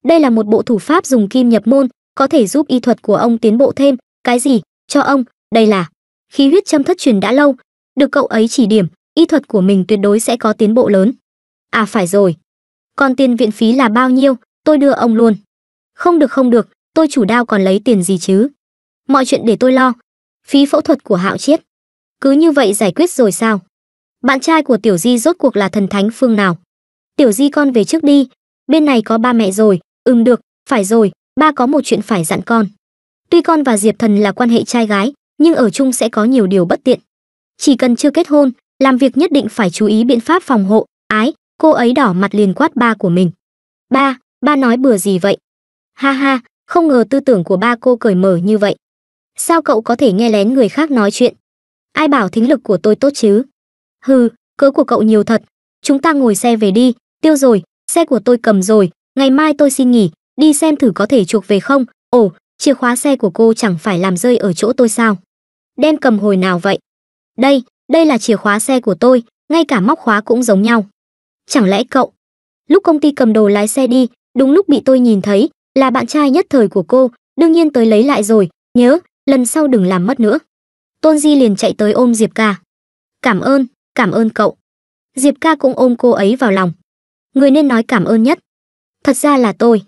đây là một bộ thủ pháp dùng kim nhập môn có thể giúp y thuật của ông tiến bộ thêm cái gì cho ông đây là khí huyết châm thất truyền đã lâu được cậu ấy chỉ điểm y thuật của mình tuyệt đối sẽ có tiến bộ lớn à phải rồi còn tiền viện phí là bao nhiêu tôi đưa ông luôn không được không được tôi chủ đao còn lấy tiền gì chứ mọi chuyện để tôi lo phí phẫu thuật của hạo chiết cứ như vậy giải quyết rồi sao bạn trai của tiểu di rốt cuộc là thần thánh phương nào tiểu di con về trước đi bên này có ba mẹ rồi ừm được phải rồi ba có một chuyện phải dặn con tuy con và diệp thần là quan hệ trai gái nhưng ở chung sẽ có nhiều điều bất tiện chỉ cần chưa kết hôn làm việc nhất định phải chú ý biện pháp phòng hộ ái cô ấy đỏ mặt liền quát ba của mình ba ba nói bừa gì vậy ha ha không ngờ tư tưởng của ba cô cởi mở như vậy sao cậu có thể nghe lén người khác nói chuyện ai bảo thính lực của tôi tốt chứ hừ cớ của cậu nhiều thật chúng ta ngồi xe về đi tiêu rồi xe của tôi cầm rồi ngày mai tôi xin nghỉ đi xem thử có thể chuộc về không ồ chìa khóa xe của cô chẳng phải làm rơi ở chỗ tôi sao đem cầm hồi nào vậy đây, đây là chìa khóa xe của tôi, ngay cả móc khóa cũng giống nhau. Chẳng lẽ cậu? Lúc công ty cầm đồ lái xe đi, đúng lúc bị tôi nhìn thấy, là bạn trai nhất thời của cô, đương nhiên tới lấy lại rồi, nhớ, lần sau đừng làm mất nữa. Tôn Di liền chạy tới ôm Diệp ca. Cảm ơn, cảm ơn cậu. Diệp ca cũng ôm cô ấy vào lòng. Người nên nói cảm ơn nhất. Thật ra là tôi.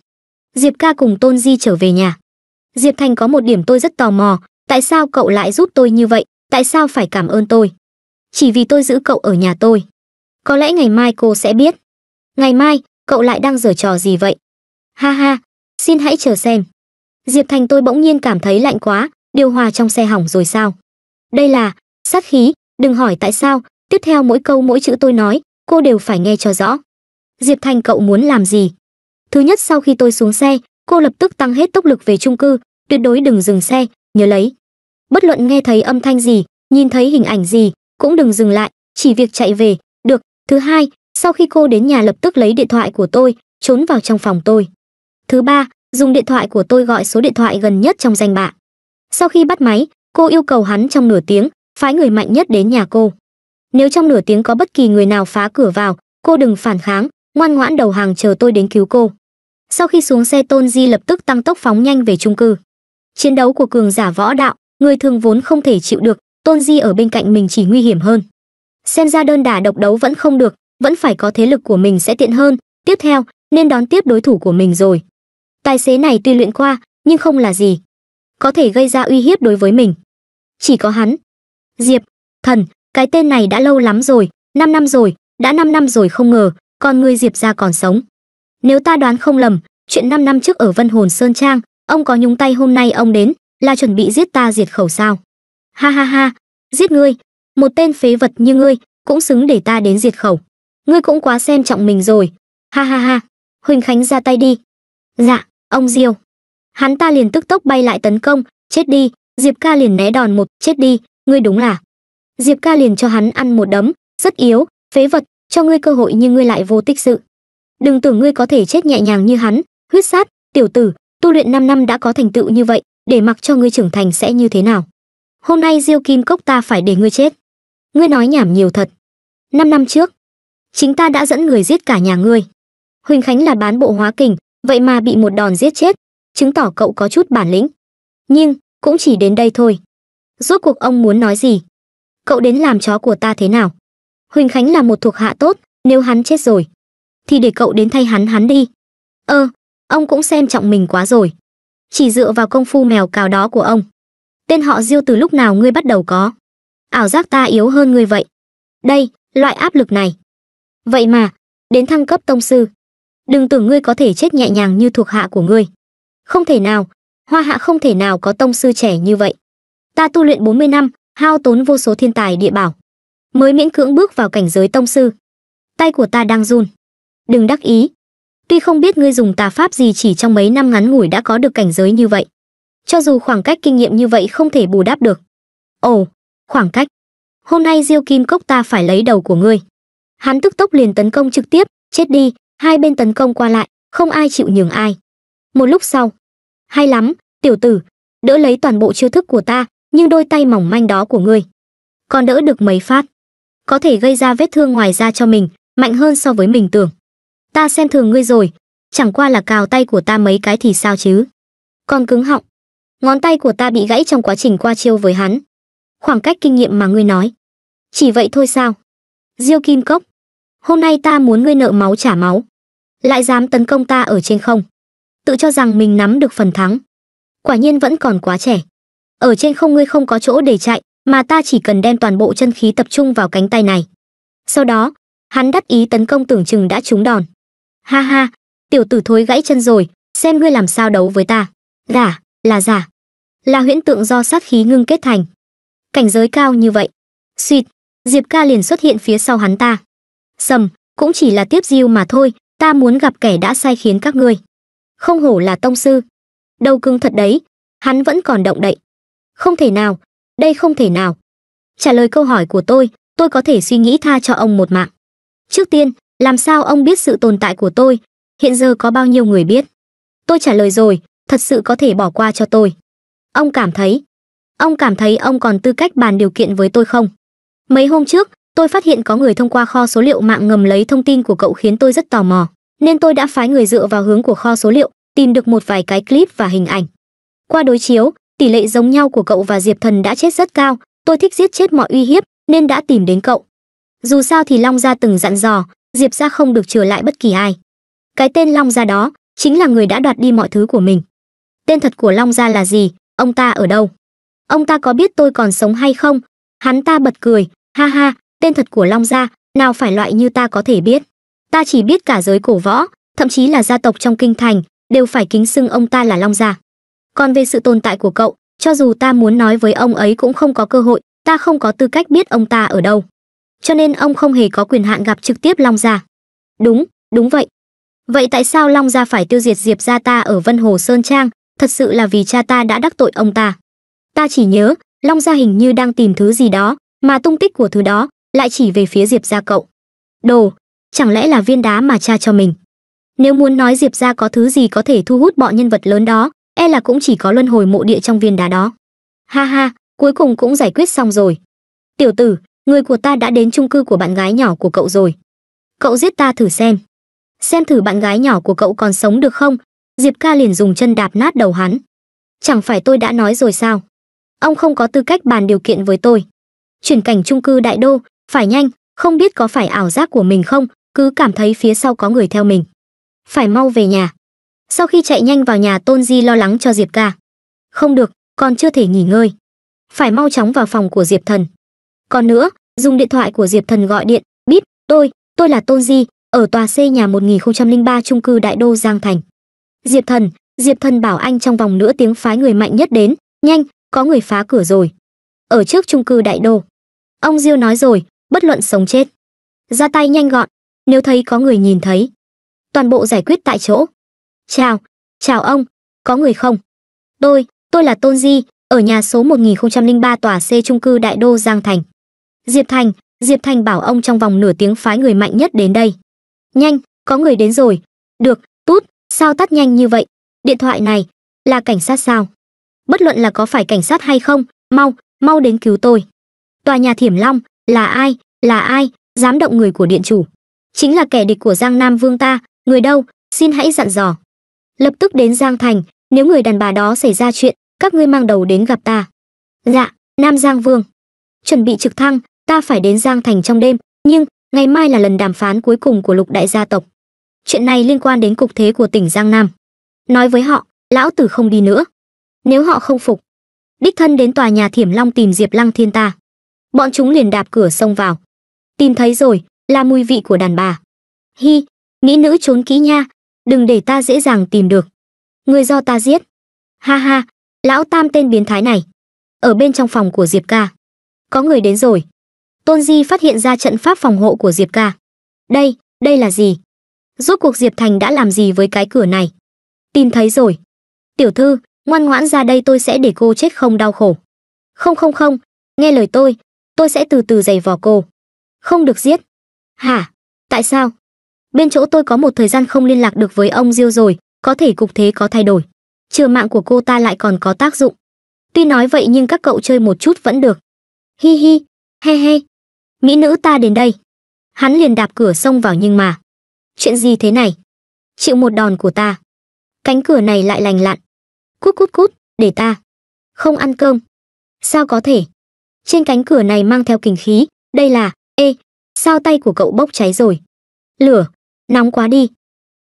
Diệp ca cùng Tôn Di trở về nhà. Diệp Thành có một điểm tôi rất tò mò, tại sao cậu lại giúp tôi như vậy, tại sao phải cảm ơn tôi? Chỉ vì tôi giữ cậu ở nhà tôi. Có lẽ ngày mai cô sẽ biết. Ngày mai, cậu lại đang giở trò gì vậy? Ha ha, xin hãy chờ xem. Diệp Thành tôi bỗng nhiên cảm thấy lạnh quá, điều hòa trong xe hỏng rồi sao? Đây là, sát khí, đừng hỏi tại sao, tiếp theo mỗi câu mỗi chữ tôi nói, cô đều phải nghe cho rõ. Diệp Thành cậu muốn làm gì? Thứ nhất sau khi tôi xuống xe, cô lập tức tăng hết tốc lực về chung cư, tuyệt đối đừng dừng xe, nhớ lấy bất luận nghe thấy âm thanh gì nhìn thấy hình ảnh gì cũng đừng dừng lại chỉ việc chạy về được thứ hai sau khi cô đến nhà lập tức lấy điện thoại của tôi trốn vào trong phòng tôi thứ ba dùng điện thoại của tôi gọi số điện thoại gần nhất trong danh bạ sau khi bắt máy cô yêu cầu hắn trong nửa tiếng phái người mạnh nhất đến nhà cô nếu trong nửa tiếng có bất kỳ người nào phá cửa vào cô đừng phản kháng ngoan ngoãn đầu hàng chờ tôi đến cứu cô sau khi xuống xe tôn di lập tức tăng tốc phóng nhanh về trung cư chiến đấu của cường giả võ đạo người thường vốn không thể chịu được tôn di ở bên cạnh mình chỉ nguy hiểm hơn xem ra đơn đả độc đấu vẫn không được vẫn phải có thế lực của mình sẽ tiện hơn tiếp theo nên đón tiếp đối thủ của mình rồi tài xế này tuy luyện qua nhưng không là gì có thể gây ra uy hiếp đối với mình chỉ có hắn diệp thần cái tên này đã lâu lắm rồi năm năm rồi đã năm năm rồi không ngờ còn người diệp ra còn sống nếu ta đoán không lầm chuyện năm năm trước ở vân hồn sơn trang ông có nhúng tay hôm nay ông đến là chuẩn bị giết ta diệt khẩu sao ha ha ha giết ngươi một tên phế vật như ngươi cũng xứng để ta đến diệt khẩu ngươi cũng quá xem trọng mình rồi ha ha ha huỳnh khánh ra tay đi dạ ông diêu hắn ta liền tức tốc bay lại tấn công chết đi diệp ca liền né đòn một chết đi ngươi đúng là diệp ca liền cho hắn ăn một đấm rất yếu phế vật cho ngươi cơ hội nhưng ngươi lại vô tích sự đừng tưởng ngươi có thể chết nhẹ nhàng như hắn huyết sát tiểu tử tu luyện 5 năm đã có thành tựu như vậy để mặc cho ngươi trưởng thành sẽ như thế nào hôm nay diêu kim cốc ta phải để ngươi chết ngươi nói nhảm nhiều thật năm năm trước chính ta đã dẫn người giết cả nhà ngươi huỳnh khánh là bán bộ hóa kình vậy mà bị một đòn giết chết chứng tỏ cậu có chút bản lĩnh nhưng cũng chỉ đến đây thôi rốt cuộc ông muốn nói gì cậu đến làm chó của ta thế nào huỳnh khánh là một thuộc hạ tốt nếu hắn chết rồi thì để cậu đến thay hắn hắn đi ơ ờ, ông cũng xem trọng mình quá rồi chỉ dựa vào công phu mèo cào đó của ông tên họ diêu từ lúc nào ngươi bắt đầu có ảo giác ta yếu hơn ngươi vậy đây loại áp lực này vậy mà đến thăng cấp tông sư đừng tưởng ngươi có thể chết nhẹ nhàng như thuộc hạ của ngươi không thể nào hoa hạ không thể nào có tông sư trẻ như vậy ta tu luyện 40 năm hao tốn vô số thiên tài địa bảo mới miễn cưỡng bước vào cảnh giới tông sư tay của ta đang run đừng đắc ý Tuy không biết ngươi dùng tà pháp gì chỉ trong mấy năm ngắn ngủi đã có được cảnh giới như vậy. Cho dù khoảng cách kinh nghiệm như vậy không thể bù đắp được. Ồ, khoảng cách. Hôm nay Diêu Kim Cốc ta phải lấy đầu của ngươi. Hắn tức tốc liền tấn công trực tiếp, chết đi, hai bên tấn công qua lại, không ai chịu nhường ai. Một lúc sau, hay lắm, tiểu tử, đỡ lấy toàn bộ chiêu thức của ta, nhưng đôi tay mỏng manh đó của ngươi. Còn đỡ được mấy phát, có thể gây ra vết thương ngoài da cho mình, mạnh hơn so với mình tưởng ta xem thường ngươi rồi chẳng qua là cào tay của ta mấy cái thì sao chứ còn cứng họng ngón tay của ta bị gãy trong quá trình qua chiêu với hắn khoảng cách kinh nghiệm mà ngươi nói chỉ vậy thôi sao diêu kim cốc hôm nay ta muốn ngươi nợ máu trả máu lại dám tấn công ta ở trên không tự cho rằng mình nắm được phần thắng quả nhiên vẫn còn quá trẻ ở trên không ngươi không có chỗ để chạy mà ta chỉ cần đem toàn bộ chân khí tập trung vào cánh tay này sau đó hắn đắc ý tấn công tưởng chừng đã trúng đòn Ha ha, tiểu tử thối gãy chân rồi, xem ngươi làm sao đấu với ta. Giả, là giả. Là huyễn tượng do sát khí ngưng kết thành. Cảnh giới cao như vậy. Xuyệt, Diệp ca liền xuất hiện phía sau hắn ta. Sầm, cũng chỉ là tiếp diêu mà thôi, ta muốn gặp kẻ đã sai khiến các ngươi. Không hổ là tông sư. Đầu cưng thật đấy, hắn vẫn còn động đậy. Không thể nào, đây không thể nào. Trả lời câu hỏi của tôi, tôi có thể suy nghĩ tha cho ông một mạng. Trước tiên, làm sao ông biết sự tồn tại của tôi hiện giờ có bao nhiêu người biết tôi trả lời rồi thật sự có thể bỏ qua cho tôi ông cảm thấy ông cảm thấy ông còn tư cách bàn điều kiện với tôi không mấy hôm trước tôi phát hiện có người thông qua kho số liệu mạng ngầm lấy thông tin của cậu khiến tôi rất tò mò nên tôi đã phái người dựa vào hướng của kho số liệu tìm được một vài cái clip và hình ảnh qua đối chiếu tỷ lệ giống nhau của cậu và diệp thần đã chết rất cao tôi thích giết chết mọi uy hiếp nên đã tìm đến cậu dù sao thì long gia từng dặn dò diệp ra không được trở lại bất kỳ ai cái tên long gia đó chính là người đã đoạt đi mọi thứ của mình tên thật của long gia là gì ông ta ở đâu ông ta có biết tôi còn sống hay không hắn ta bật cười ha ha tên thật của long gia nào phải loại như ta có thể biết ta chỉ biết cả giới cổ võ thậm chí là gia tộc trong kinh thành đều phải kính xưng ông ta là long gia còn về sự tồn tại của cậu cho dù ta muốn nói với ông ấy cũng không có cơ hội ta không có tư cách biết ông ta ở đâu cho nên ông không hề có quyền hạn gặp trực tiếp long gia đúng đúng vậy vậy tại sao long gia phải tiêu diệt diệp gia ta ở vân hồ sơn trang thật sự là vì cha ta đã đắc tội ông ta ta chỉ nhớ long gia hình như đang tìm thứ gì đó mà tung tích của thứ đó lại chỉ về phía diệp gia cậu đồ chẳng lẽ là viên đá mà cha cho mình nếu muốn nói diệp gia có thứ gì có thể thu hút bọn nhân vật lớn đó e là cũng chỉ có luân hồi mộ địa trong viên đá đó ha ha cuối cùng cũng giải quyết xong rồi tiểu tử người của ta đã đến chung cư của bạn gái nhỏ của cậu rồi cậu giết ta thử xem xem thử bạn gái nhỏ của cậu còn sống được không diệp ca liền dùng chân đạp nát đầu hắn chẳng phải tôi đã nói rồi sao ông không có tư cách bàn điều kiện với tôi chuyển cảnh chung cư đại đô phải nhanh không biết có phải ảo giác của mình không cứ cảm thấy phía sau có người theo mình phải mau về nhà sau khi chạy nhanh vào nhà tôn di lo lắng cho diệp ca không được còn chưa thể nghỉ ngơi phải mau chóng vào phòng của diệp thần còn nữa dùng điện thoại của diệp thần gọi điện bíp tôi tôi là tôn di ở tòa C nhà 1003 trung cư Đại Đô Giang Thành. Diệp Thần, Diệp Thần bảo anh trong vòng nửa tiếng phái người mạnh nhất đến, nhanh, có người phá cửa rồi. Ở trước trung cư Đại Đô. Ông Diêu nói rồi, bất luận sống chết. Ra tay nhanh gọn, nếu thấy có người nhìn thấy. Toàn bộ giải quyết tại chỗ. Chào, chào ông, có người không? Tôi, tôi là Tôn Di, ở nhà số 1003 tòa C trung cư Đại Đô Giang Thành diệp thành diệp thành bảo ông trong vòng nửa tiếng phái người mạnh nhất đến đây nhanh có người đến rồi được tút sao tắt nhanh như vậy điện thoại này là cảnh sát sao bất luận là có phải cảnh sát hay không mau mau đến cứu tôi tòa nhà thiểm long là ai là ai dám động người của điện chủ chính là kẻ địch của giang nam vương ta người đâu xin hãy dặn dò lập tức đến giang thành nếu người đàn bà đó xảy ra chuyện các ngươi mang đầu đến gặp ta dạ nam giang vương chuẩn bị trực thăng ta phải đến giang thành trong đêm nhưng ngày mai là lần đàm phán cuối cùng của lục đại gia tộc chuyện này liên quan đến cục thế của tỉnh giang nam nói với họ lão tử không đi nữa nếu họ không phục đích thân đến tòa nhà thiểm long tìm diệp lăng thiên ta bọn chúng liền đạp cửa xông vào tìm thấy rồi là mùi vị của đàn bà hi mỹ nữ trốn kỹ nha đừng để ta dễ dàng tìm được người do ta giết ha ha lão tam tên biến thái này ở bên trong phòng của diệp ca có người đến rồi tôn di phát hiện ra trận pháp phòng hộ của diệp ca đây đây là gì rốt cuộc diệp thành đã làm gì với cái cửa này tìm thấy rồi tiểu thư ngoan ngoãn ra đây tôi sẽ để cô chết không đau khổ không không không nghe lời tôi tôi sẽ từ từ giày vò cô không được giết hả tại sao bên chỗ tôi có một thời gian không liên lạc được với ông diêu rồi có thể cục thế có thay đổi Trừ mạng của cô ta lại còn có tác dụng tuy nói vậy nhưng các cậu chơi một chút vẫn được hi hi he he mỹ nữ ta đến đây hắn liền đạp cửa xông vào nhưng mà chuyện gì thế này chịu một đòn của ta cánh cửa này lại lành lặn cút cút cút để ta không ăn cơm sao có thể trên cánh cửa này mang theo kình khí đây là ê sao tay của cậu bốc cháy rồi lửa nóng quá đi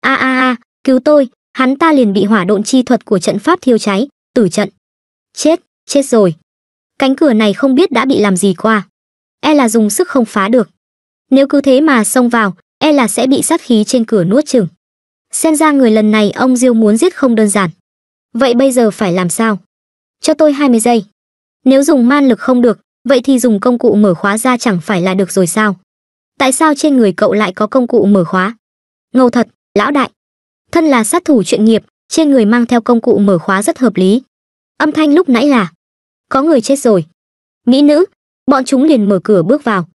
a a a cứu tôi hắn ta liền bị hỏa độn chi thuật của trận pháp thiêu cháy tử trận chết chết rồi cánh cửa này không biết đã bị làm gì qua e là dùng sức không phá được nếu cứ thế mà xông vào e là sẽ bị sát khí trên cửa nuốt chừng xem ra người lần này ông diêu muốn giết không đơn giản vậy bây giờ phải làm sao cho tôi 20 giây nếu dùng man lực không được vậy thì dùng công cụ mở khóa ra chẳng phải là được rồi sao tại sao trên người cậu lại có công cụ mở khóa ngầu thật lão đại thân là sát thủ chuyện nghiệp trên người mang theo công cụ mở khóa rất hợp lý âm thanh lúc nãy là có người chết rồi mỹ nữ bọn chúng liền mở cửa bước vào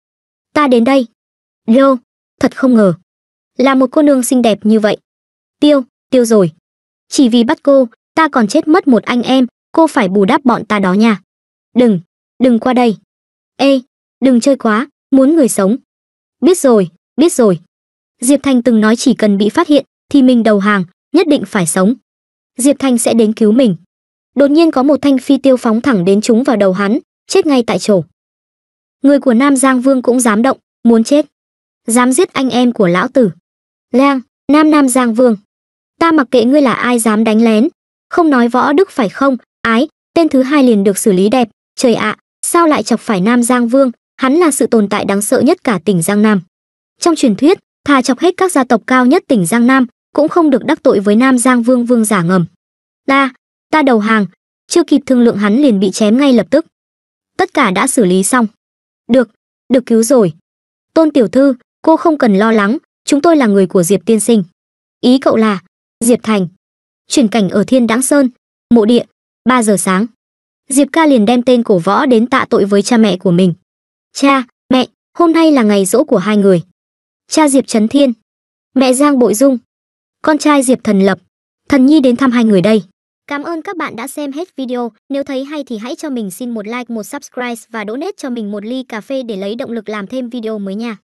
ta đến đây lô thật không ngờ là một cô nương xinh đẹp như vậy tiêu tiêu rồi chỉ vì bắt cô ta còn chết mất một anh em cô phải bù đắp bọn ta đó nha đừng đừng qua đây ê đừng chơi quá muốn người sống biết rồi biết rồi diệp thành từng nói chỉ cần bị phát hiện thì mình đầu hàng nhất định phải sống diệp thành sẽ đến cứu mình đột nhiên có một thanh phi tiêu phóng thẳng đến chúng vào đầu hắn chết ngay tại chỗ người của nam giang vương cũng dám động muốn chết dám giết anh em của lão tử lang nam nam giang vương ta mặc kệ ngươi là ai dám đánh lén không nói võ đức phải không ái tên thứ hai liền được xử lý đẹp trời ạ sao lại chọc phải nam giang vương hắn là sự tồn tại đáng sợ nhất cả tỉnh giang nam trong truyền thuyết thà chọc hết các gia tộc cao nhất tỉnh giang nam cũng không được đắc tội với nam giang vương vương giả ngầm ta ta đầu hàng chưa kịp thương lượng hắn liền bị chém ngay lập tức tất cả đã xử lý xong được, được cứu rồi. Tôn tiểu thư, cô không cần lo lắng, chúng tôi là người của Diệp tiên sinh. Ý cậu là, Diệp Thành. Chuyển cảnh ở Thiên Đãng Sơn, mộ địa, 3 giờ sáng. Diệp ca liền đem tên cổ võ đến tạ tội với cha mẹ của mình. Cha, mẹ, hôm nay là ngày rỗ của hai người. Cha Diệp Trấn Thiên, mẹ Giang Bội Dung, con trai Diệp Thần Lập, Thần Nhi đến thăm hai người đây. Cảm ơn các bạn đã xem hết video. Nếu thấy hay thì hãy cho mình xin một like, một subscribe và donate cho mình một ly cà phê để lấy động lực làm thêm video mới nha.